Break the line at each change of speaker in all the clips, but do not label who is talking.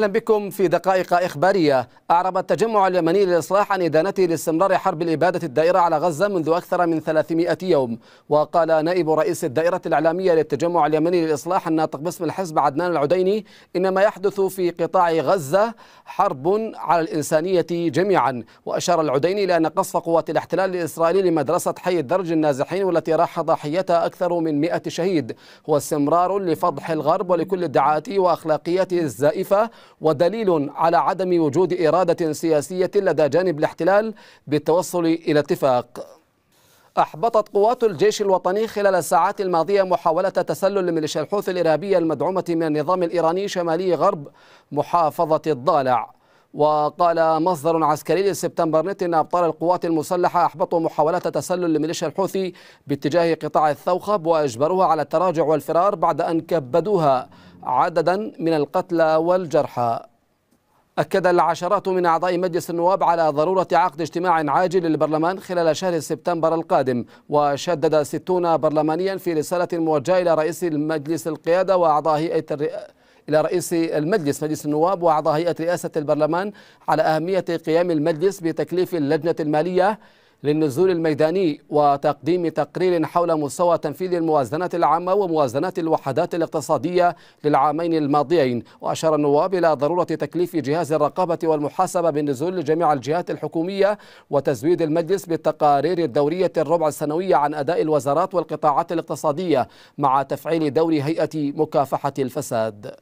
أهلا بكم في دقائق إخبارية أعرب التجمع اليمني للإصلاح عن إدانته لاستمرار حرب الإبادة الدائرة على غزة منذ أكثر من 300 يوم وقال نائب رئيس الدائرة الإعلامية للتجمع اليمني للإصلاح الناطق باسم الحزب عدنان العديني إن ما يحدث في قطاع غزة حرب على الإنسانية جميعا وأشار العديني إلى أن قصف قوات الاحتلال الإسرائيلي لمدرسة حي الدرج النازحين والتي راح ضحيتها أكثر من 100 شهيد هو استمرار لفضح الغرب ولكل ادعاءاته واخلاقيات الزائفة ودليل على عدم وجود إرادة سياسية لدى جانب الاحتلال بالتوصل إلى اتفاق أحبطت قوات الجيش الوطني خلال الساعات الماضية محاولة تسلل لميليشيا الحوثي الإرهابية المدعومة من النظام الإيراني شمالي غرب محافظة الضالع وقال مصدر عسكري لسبتمبر نت ان ابطال القوات المسلحه احبطوا محاوله تسلل لميليشيا الحوثي باتجاه قطاع الثوخب واجبروها على التراجع والفرار بعد ان كبدوها عددا من القتلى والجرحى أكد العشرات من أعضاء مجلس النواب على ضرورة عقد اجتماع عاجل للبرلمان خلال شهر سبتمبر القادم وشدد ستون برلمانيا في رسالة موجهة إلى رئيس المجلس القيادة وأعضاء هيئة إلى رئيس المجلس مجلس النواب وأعضاء هيئة رئاسة البرلمان على أهمية قيام المجلس بتكليف اللجنة المالية للنزول الميداني وتقديم تقرير حول مستوى تنفيذ الموازنة العامة وموازنات الوحدات الاقتصادية للعامين الماضيين وأشار النواب إلى ضرورة تكليف جهاز الرقابة والمحاسبة بالنزول لجميع الجهات الحكومية وتزويد المجلس بالتقارير الدورية الربع السنوية عن أداء الوزارات والقطاعات الاقتصادية مع تفعيل دور هيئة مكافحة الفساد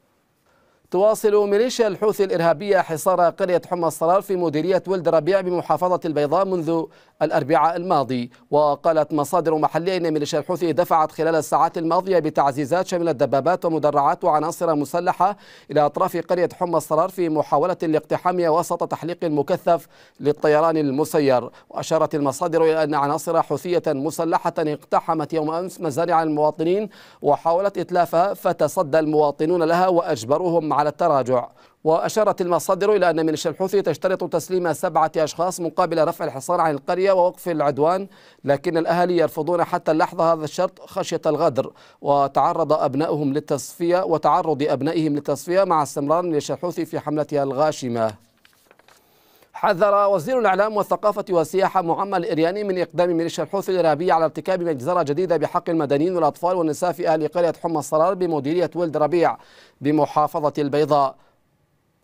تواصل ميليشيا الحوثي الإرهابية حصار قرية حمى الصرار في مديرية ولد ربيع بمحافظة البيضاء منذ الأربعاء الماضي وقالت مصادر محلية أن ميليشيا الحوثي دفعت خلال الساعات الماضية بتعزيزات شملت دبابات ومدرعات وعناصر مسلحة إلى أطراف قرية حمى الصرار في محاولة لاقتحامها وسط تحليق مكثف للطيران المسير وأشارت المصادر إلى أن عناصر حوثية مسلحة اقتحمت يوم أمس مزارع المواطنين وحاولت إتلافها فتصدى المواطنون لها وأجبروهم على التراجع وأشارت المصادر إلى أن من الحوثي تشترط تسليم سبعة أشخاص مقابل رفع الحصار عن القرية ووقف العدوان لكن الأهالي يرفضون حتى اللحظة هذا الشرط خشية الغدر وتعرض أبنائهم للتصفية وتعرض أبنائهم للتصفية مع استمرار من الحوثي في حملتها الغاشمة حذر وزير الإعلام والثقافة والسياحة معمر الإرياني من إقدام ميليشيا الحوثي الإرهابية على ارتكاب مجزرة جديدة بحق المدنيين والأطفال والنساء في أهل قرية حمى الصرار بمديرية ولد ربيع بمحافظة البيضاء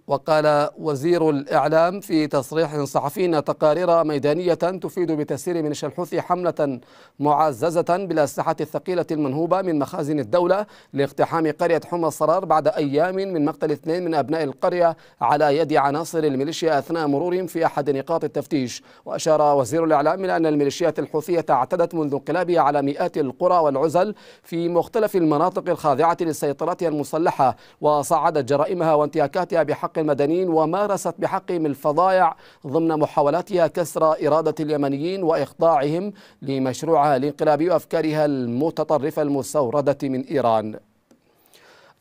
وقال وزير الإعلام في تصريح صحفي أن تقارير ميدانية تفيد بتسيير من الحوثي حملة معززة بالأسلحة الثقيلة المنهوبة من مخازن الدولة لاقتحام قرية حمى الصرار بعد أيام من مقتل اثنين من أبناء القرية على يد عناصر الميليشيا أثناء مرورهم في أحد نقاط التفتيش وأشار وزير الإعلام إلى أن الميليشيات الحوثية اعتدت منذ انقلابها على مئات القرى والعزل في مختلف المناطق الخاضعة لسيطرتها المسلحة وصعدت جرائمها وانتهاكاتها بحق حق المدنيين ومارست بحقهم الفظايع ضمن محاولاتها كسر إرادة اليمنيين وإخضاعهم لمشروعها الانقلابي وأفكارها المتطرفة المستوردة من إيران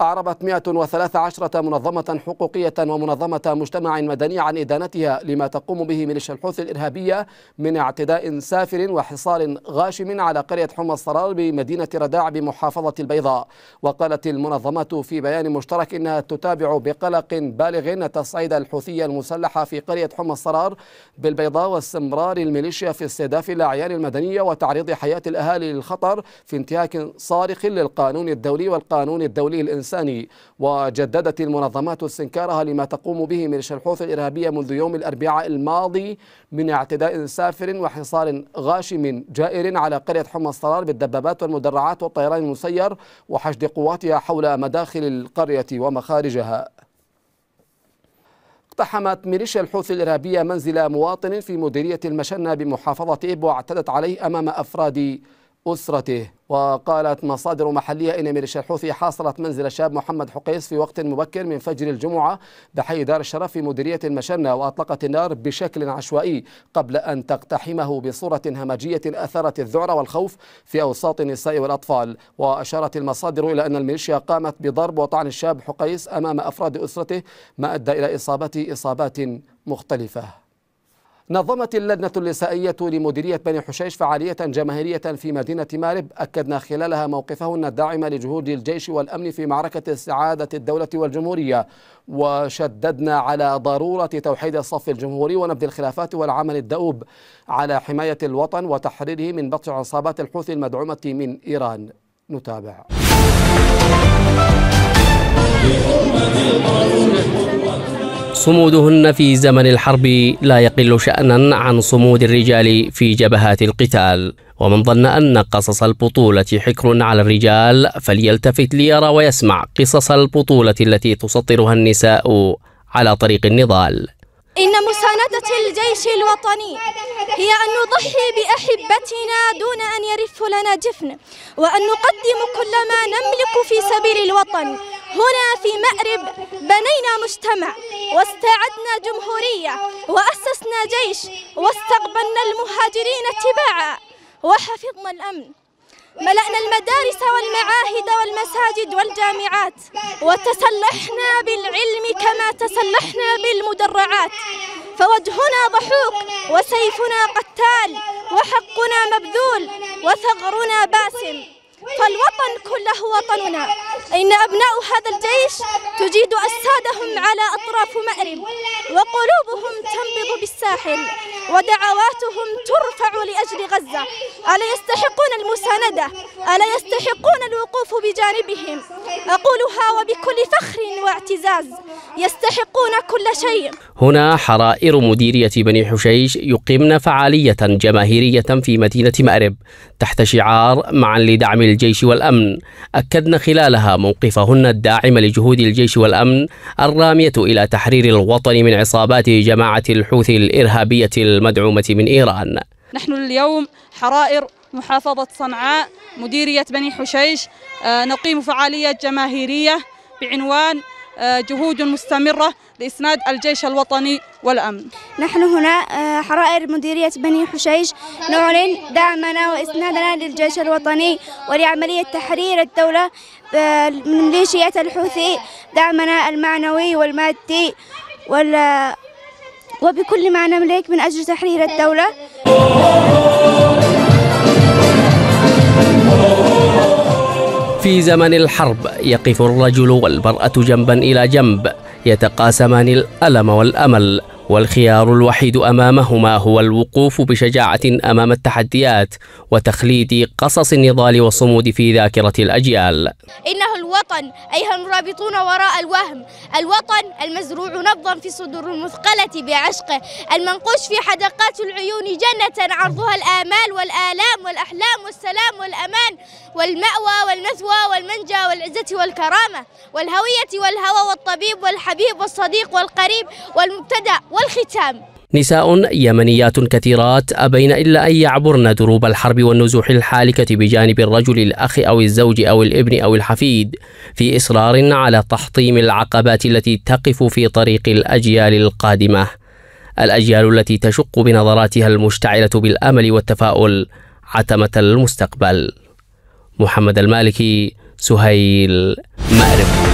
أعربت 113 منظمة حقوقية ومنظمة مجتمع مدني عن إدانتها لما تقوم به ميليشيا الحوثي الإرهابية من اعتداء سافر وحصار غاشم على قرية حمى الصرار بمدينة رداع بمحافظة البيضاء وقالت المنظمة في بيان مشترك إنها تتابع بقلق بالغ تصعيد الحوثية المسلحة في قرية حمى الصرار بالبيضاء واستمرار الميليشيا في استهداف الأعيان المدنية وتعريض حياة الأهالي للخطر في انتهاك صارخ للقانون الدولي والقانون الدولي الإنساني الثاني وجددت المنظمات استنكارها لما تقوم به ميليشيا الحوث الإرهابية منذ يوم الأربعاء الماضي من اعتداء سافر وحصار غاشم جائر على قرية حمى الصرار بالدبابات والمدرعات والطيران المسير وحشد قواتها حول مداخل القرية ومخارجها اقتحمت ميليشيا الحوث الإرهابية منزل مواطن في مديرية المشنة بمحافظة إب واعتدت عليه أمام أفراد أسرته وقالت مصادر محلية إن ميليشيا الحوثي حاصرت منزل الشاب محمد حقيس في وقت مبكر من فجر الجمعة بحي دار الشرف في مديرية المشنة وأطلقت النار بشكل عشوائي قبل أن تقتحمه بصورة همجية أثارت الذعر والخوف في أوساط النساء والأطفال وأشارت المصادر إلى أن الميليشيا قامت بضرب وطعن الشاب حقيس أمام أفراد أسرته ما أدى إلى إصابته إصابات مختلفة نظمت اللجنة النسائية لمديرية بني حشيش فعالية جماهيرية في مدينة مارب أكدنا خلالها موقفهن الداعم لجهود الجيش والأمن في معركة استعادة الدولة والجمهورية وشددنا على ضرورة توحيد الصف الجمهوري ونبذ الخلافات والعمل الدؤوب على حماية الوطن وتحريره من بطش عصابات الحوثي المدعومة من إيران نتابع
صمودهن في زمن الحرب لا يقل شأنا عن صمود الرجال في جبهات القتال ومن ظن أن قصص البطولة حكر على الرجال فليلتفت ليرى ويسمع قصص البطولة التي تسطرها النساء على طريق النضال
إن مساندة الجيش الوطني هي أن نضحي بأحبتنا دون أن يرف لنا جفن وأن نقدم كل ما نملك في سبيل الوطن هنا في مأرب بنينا مجتمع واستعدنا جمهورية وأسسنا جيش واستقبلنا المهاجرين اتباعا وحفظنا الأمن ملأنا المدارس والمعاهد والمساجد والجامعات وتسلحنا بالعلم كما تسلحنا بالمدرعات فوجهنا ضحوك وسيفنا قتال وحقنا مبذول وثغرنا باسم فالوطن كله وطننا إن أبناء هذا الجيش تجيد أجسادهم على أطراف مأرب وقلوبهم تنبض بالساحل ودعواتهم ترفع لأجل غزة ألا يستحقون المساندة ألا يستحقون الوقوف بجانبهم أقولها وبكل فخر واعتزاز يستحقون كل شيء
هنا حرائر مديرية بني حشيش يقمن فعالية جماهيرية في مدينة مأرب تحت شعار معا لدعم الجيش والأمن أكدن خلالها لها موقفهن الداعم لجهود الجيش والأمن الرامية إلى تحرير الوطن من عصابات جماعة الحوثي الإرهابية المدعومة من إيران
نحن اليوم حرائر محافظة صنعاء مديرية بني حشيش آه، نقيم فعالية جماهيرية بعنوان آه، جهود مستمرة لإسناد الجيش الوطني والأمن نحن هنا آه، حرائر مديرية بني حشيش نعلن دعمنا وإسنادنا للجيش الوطني ولعملية تحرير الدولة آه، من ميليشيات الحوثي دعمنا المعنوي والمادي وال وبكل ما نملك من أجل تحرير الدولة
في زمن الحرب يقف الرجل والمرأة جنبا إلى جنب يتقاسمان الألم والأمل والخيار الوحيد امامهما هو الوقوف بشجاعه امام التحديات وتخليد قصص النضال والصمود في ذاكره الاجيال.
انه الوطن ايها المرابطون وراء الوهم، الوطن المزروع نبضا في صدور المثقله بعشقه، المنقوش في حدقات العيون جنه عرضها الامال والالام والاحلام والسلام والامان والماوى والمثوى والمنجى والعزه والكرامه والهويه والهوى والطبيب والحبيب والصديق والقريب والمبتدأ والختام
نساء يمنيات كثيرات أبين إلا أن يعبرن دروب الحرب والنزوح الحالكة بجانب الرجل الأخ أو الزوج أو الابن أو الحفيد في إصرار على تحطيم العقبات التي تقف في طريق الأجيال القادمة الأجيال التي تشق بنظراتها المشتعلة بالأمل والتفاؤل عتمة المستقبل محمد المالكي سهيل مأرب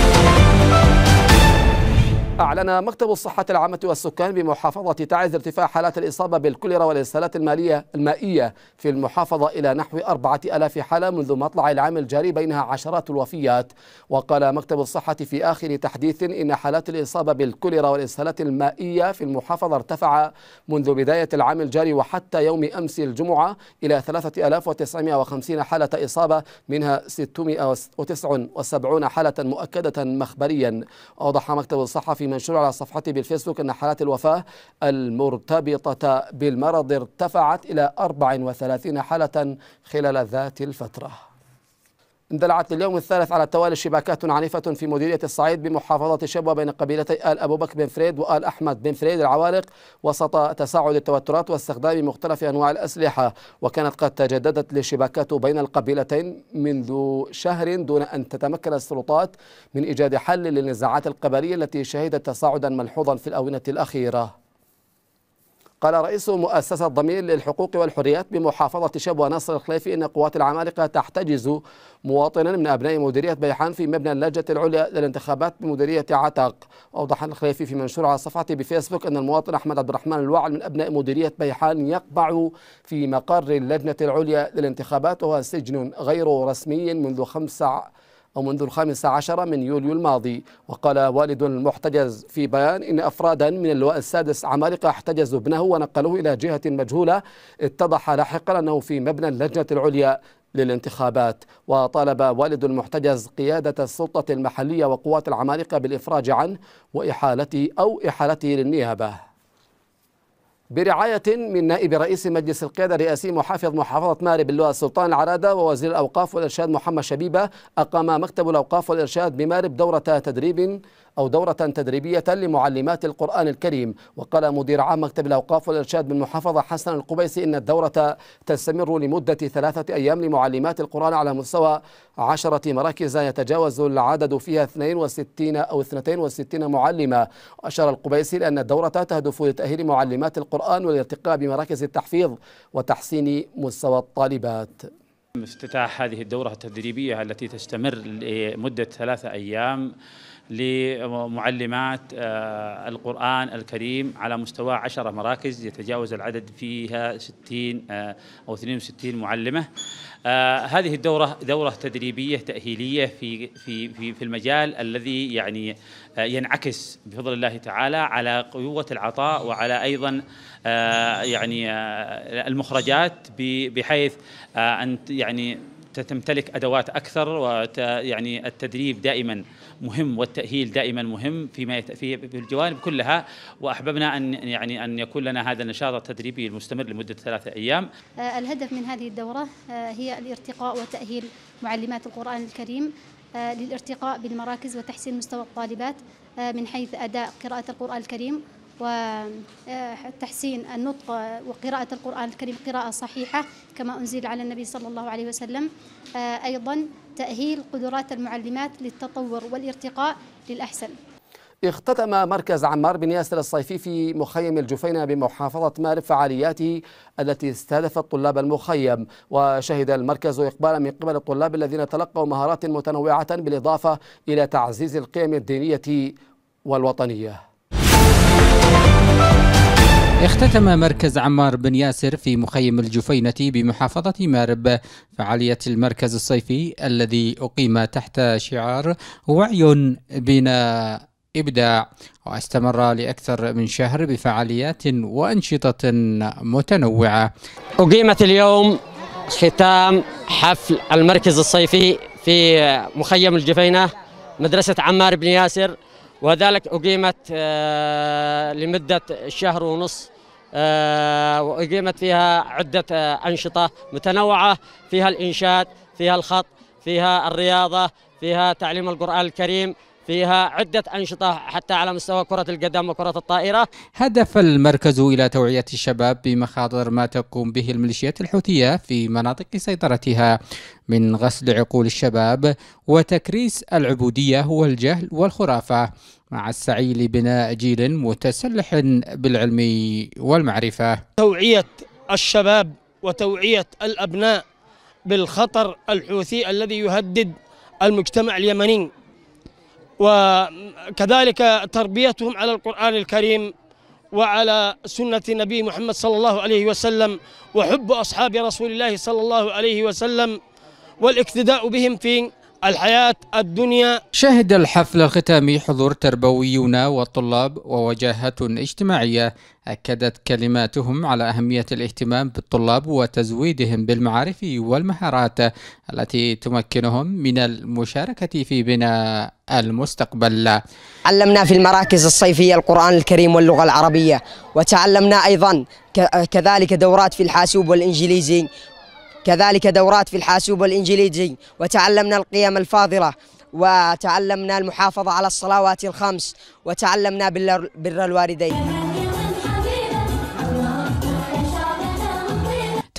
أعلن مكتب الصحة العامة والسكان بمحافظة تعز ارتفاع حالات الإصابة بالكوليرا والإرسالات المالية المائية في المحافظة إلى نحو أربعة ألاف حالة منذ مطلع العام الجاري بينها عشرات الوفيات وقال مكتب الصحة في آخر تحديث إن حالات الإصابة بالكوليرا والإرسالات المائية في المحافظة ارتفع منذ بداية العام الجاري وحتى يوم أمس الجمعة إلى 3950 حالة إصابة منها 679 حالة مؤكدة مخبريا أوضح مكتب الصحة في منشور على صفحته بالفيسبوك أن حالات الوفاة المرتبطة بالمرض ارتفعت إلى 34 حالة خلال ذات الفترة اندلعت لليوم الثالث على التوالي شباكات عنيفة في مديرية الصعيد بمحافظة شبوة بين قبيلتي آل أبو بكر بن فريد وآل أحمد بن فريد العوالق وسط تساعد التوترات واستخدام مختلف أنواع الأسلحة وكانت قد تجددت الشباكات بين القبيلتين منذ شهر دون أن تتمكن السلطات من إيجاد حل للنزاعات القبلية التي شهدت تصاعدا ملحوظا في الآونة الأخيرة قال رئيس مؤسسة ضمير للحقوق والحريات بمحافظة شبوة ناصر الخليفي إن قوات العمالقة تحتجز مواطنا من أبناء مديرية بيحان في مبنى اللجنة العليا للانتخابات بمديرية عتق أوضح الخليفي في منشور على صفحته بفيسبوك أن المواطن أحمد عبد الرحمن الوعل من أبناء مديرية بيحان يقبع في مقر اللجنة العليا للانتخابات وهو سجن غير رسمي منذ خمسة ومنذ الخامس عشر من يوليو الماضي وقال والد المحتجز في بيان إن أفرادا من اللواء السادس عمالقة احتجزوا ابنه ونقلوه إلى جهة مجهولة اتضح لاحقا أنه في مبنى اللجنة العليا للانتخابات وطالب والد المحتجز قيادة السلطة المحلية وقوات العمالقة بالإفراج عنه وإحالته أو إحالته للنيابة برعاية من نائب رئيس مجلس القيادة الرئاسي محافظ محافظة مارب اللواء السلطان العرادة ووزير الأوقاف والإرشاد محمد شبيبة أقام مكتب الأوقاف والإرشاد بمارب دورة تدريب أو دورة تدريبية لمعلمات القرآن الكريم وقال مدير عام مكتب الأوقاف والإرشاد بالمحافظة حسن القبيسي إن الدورة تستمر لمدة ثلاثة أيام لمعلمات القرآن على مستوى عشرة مراكز يتجاوز العدد فيها 62 أو 62 معلمة أشار القبيسي لأن الدورة تهدف لتأهيل معلمات القرآن والارتقاء بمراكز التحفيظ وتحسين مستوى الطالبات افتتاح هذه الدورة التدريبية التي تستمر لمدة ثلاثة أيام لمعلمات آه، القرآن الكريم على مستوى عشرة مراكز يتجاوز العدد فيها 60 آه، أو 62 معلمة آه، هذه الدورة دورة تدريبية تأهيلية في في في في المجال الذي يعني ينعكس بفضل الله تعالى على قوة العطاء وعلى أيضا يعني المخرجات بحيث أن يعني تمتلك ادوات اكثر ويعني التدريب دائما مهم والتاهيل دائما مهم فيما في الجوانب كلها واحببنا ان يعني ان يكون لنا هذا النشاط التدريبي المستمر لمده ثلاثه ايام.
آه، الهدف من هذه الدوره آه، هي الارتقاء وتاهيل معلمات القران الكريم آه، للارتقاء بالمراكز وتحسين مستوى الطالبات من حيث اداء قراءه القران الكريم وتحسين آه، النطق وقراءة القرآن الكريم قراءة صحيحة كما أنزل على النبي صلى الله عليه وسلم آه، أيضا تأهيل قدرات المعلمات للتطور والارتقاء للأحسن
اختتم مركز عمار بن ياسر الصيفي في مخيم الجفينة بمحافظة مارب فعالياته التي استهدفت طلاب المخيم وشهد المركز إقبالا من قبل الطلاب الذين تلقوا مهارات متنوعة بالإضافة إلى تعزيز القيم الدينية والوطنية
اختتم مركز عمار بن ياسر في مخيم الجفينة بمحافظة مارب فعالية المركز الصيفي الذي أقيم تحت شعار وعي بنا إبداع واستمر لأكثر من شهر بفعاليات وأنشطة متنوعة أقيمت
اليوم ختام حفل المركز الصيفي في مخيم الجفينة مدرسة عمار بن ياسر وذلك أقيمت آه، لمدة شهر ونص آه، وأقيمت فيها عدة آه، أنشطة متنوعة فيها الإنشاد فيها الخط فيها الرياضة فيها تعليم القرآن الكريم فيها عدة أنشطة حتى على مستوى كرة القدم وكرة الطائرة
هدف المركز إلى توعية الشباب بمخاطر ما تقوم به الميليشيات الحوثية في مناطق سيطرتها من غسل عقول الشباب وتكريس العبودية والجهل والخرافة مع السعي لبناء جيل متسلح بالعلم والمعرفة
توعية الشباب وتوعية الأبناء بالخطر الحوثي الذي يهدد المجتمع اليمني وكذلك تربيتهم على القرآن الكريم وعلى سنة النبي محمد صلى الله عليه وسلم وحب أصحاب رسول الله صلى الله عليه وسلم والاقتداء بهم في الحياة
الدنيا شهد الحفل الختامي حضور تربويون وطلاب ووجاهات اجتماعية أكدت كلماتهم على أهمية الاهتمام بالطلاب وتزويدهم بالمعارف والمهارات التي تمكنهم من المشاركة في بناء المستقبل
علمنا في المراكز الصيفية القرآن الكريم واللغة العربية وتعلمنا أيضا كذلك دورات في الحاسوب والإنجليزي كذلك دورات في الحاسوب والإنجليزي وتعلمنا القيم الفاضلة وتعلمنا المحافظة على الصلوات الخمس وتعلمنا بر الوالدين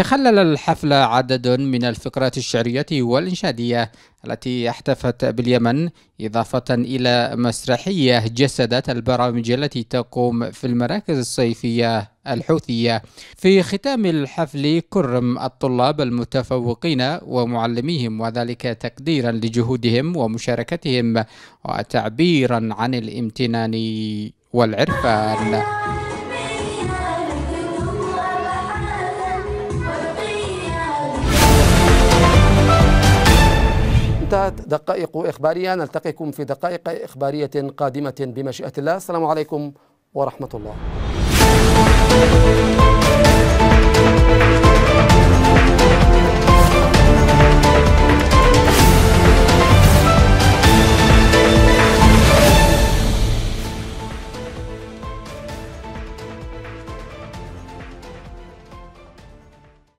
تخلل الحفل عدد من الفكرات الشعرية والإنشادية التي احتفت باليمن إضافة إلى مسرحية جسدت البرامج التي تقوم في المراكز الصيفية الحوثية في ختام الحفل كرم الطلاب المتفوقين ومعلميهم وذلك تقديرا لجهودهم ومشاركتهم وتعبيرا عن الامتنان والعرفان
انتهت دقائق إخبارية نلتقيكم في دقائق إخبارية قادمة بمشيئة الله السلام عليكم ورحمة الله